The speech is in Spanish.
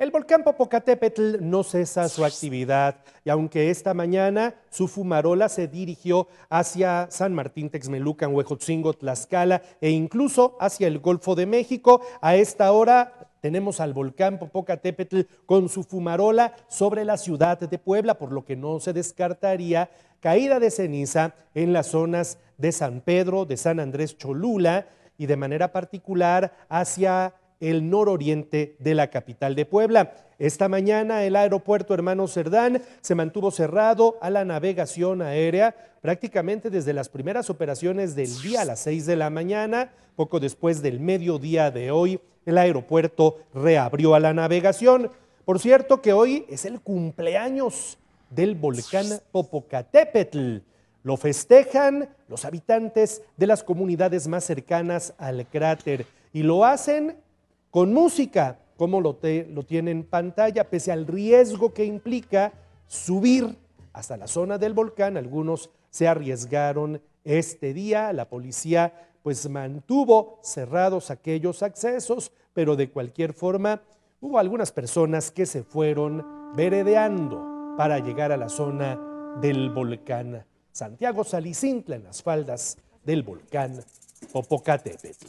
El volcán Popocatépetl no cesa su actividad y aunque esta mañana su fumarola se dirigió hacia San Martín, Texmelucan, Huejotzingo, Tlaxcala e incluso hacia el Golfo de México, a esta hora tenemos al volcán Popocatépetl con su fumarola sobre la ciudad de Puebla, por lo que no se descartaría caída de ceniza en las zonas de San Pedro, de San Andrés Cholula y de manera particular hacia el nororiente de la capital de Puebla. Esta mañana el aeropuerto Hermano Cerdán se mantuvo cerrado a la navegación aérea prácticamente desde las primeras operaciones del día a las 6 de la mañana. Poco después del mediodía de hoy, el aeropuerto reabrió a la navegación. Por cierto que hoy es el cumpleaños del volcán Popocatépetl. Lo festejan los habitantes de las comunidades más cercanas al cráter y lo hacen con música, como lo, lo tiene en pantalla, pese al riesgo que implica subir hasta la zona del volcán. Algunos se arriesgaron este día, la policía pues mantuvo cerrados aquellos accesos, pero de cualquier forma hubo algunas personas que se fueron veredeando para llegar a la zona del volcán Santiago Salicintla en las faldas del volcán Popocatépetl.